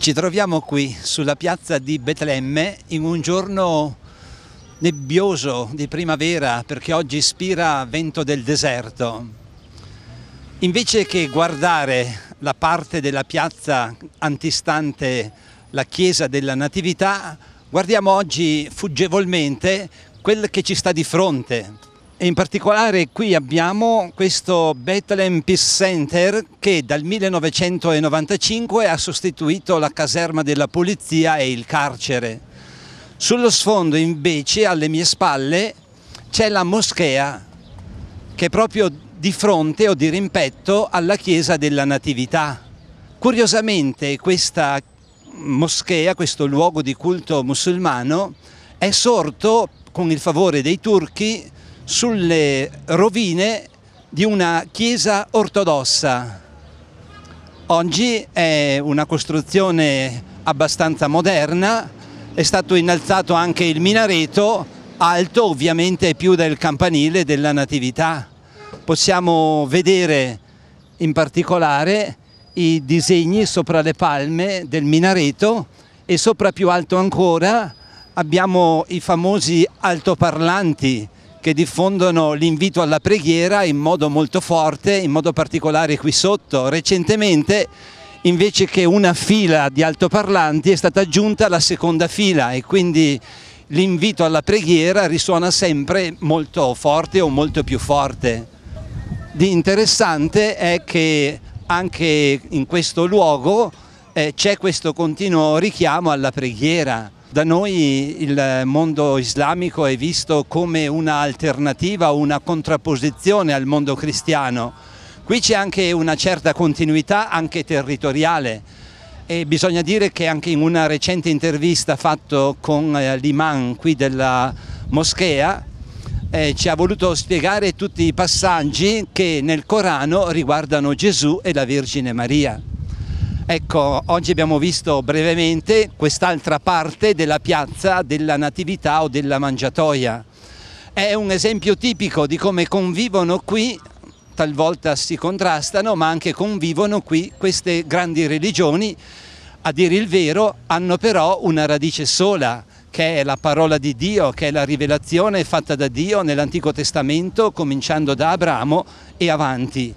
Ci troviamo qui sulla piazza di Betlemme in un giorno nebbioso di primavera perché oggi spira vento del deserto. Invece che guardare la parte della piazza antistante la chiesa della Natività, guardiamo oggi fuggevolmente quel che ci sta di fronte, e in particolare qui abbiamo questo Bethlehem Peace Center che dal 1995 ha sostituito la caserma della polizia e il carcere. Sullo sfondo invece alle mie spalle c'è la moschea che è proprio di fronte o di rimpetto alla chiesa della Natività. Curiosamente questa moschea, questo luogo di culto musulmano, è sorto con il favore dei turchi sulle rovine di una chiesa ortodossa. Oggi è una costruzione abbastanza moderna, è stato innalzato anche il minareto, alto ovviamente più del campanile della Natività. Possiamo vedere in particolare i disegni sopra le palme del minareto e sopra più alto ancora abbiamo i famosi altoparlanti che diffondono l'invito alla preghiera in modo molto forte, in modo particolare qui sotto. Recentemente invece che una fila di altoparlanti è stata aggiunta la seconda fila e quindi l'invito alla preghiera risuona sempre molto forte o molto più forte. Di interessante è che anche in questo luogo eh, c'è questo continuo richiamo alla preghiera da noi il mondo islamico è visto come un'alternativa, una contrapposizione al mondo cristiano. Qui c'è anche una certa continuità anche territoriale e bisogna dire che anche in una recente intervista fatta con eh, l'imam qui della moschea eh, ci ha voluto spiegare tutti i passaggi che nel Corano riguardano Gesù e la Vergine Maria. Ecco, oggi abbiamo visto brevemente quest'altra parte della piazza della Natività o della Mangiatoia. È un esempio tipico di come convivono qui talvolta si contrastano, ma anche convivono qui queste grandi religioni. A dire il vero, hanno però una radice sola, che è la parola di Dio, che è la rivelazione fatta da Dio nell'Antico Testamento, cominciando da Abramo e avanti.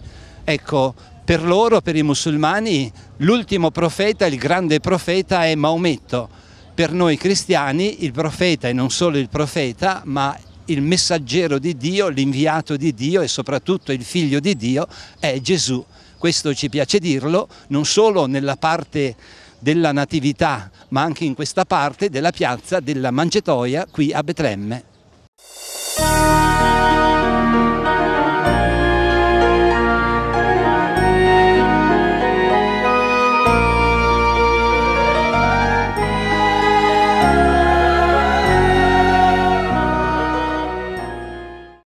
Ecco, per loro, per i musulmani, l'ultimo profeta, il grande profeta è Maometto. Per noi cristiani il profeta e non solo il profeta, ma il messaggero di Dio, l'inviato di Dio e soprattutto il figlio di Dio è Gesù. Questo ci piace dirlo non solo nella parte della Natività, ma anche in questa parte della piazza della Mangetoia qui a Betlemme.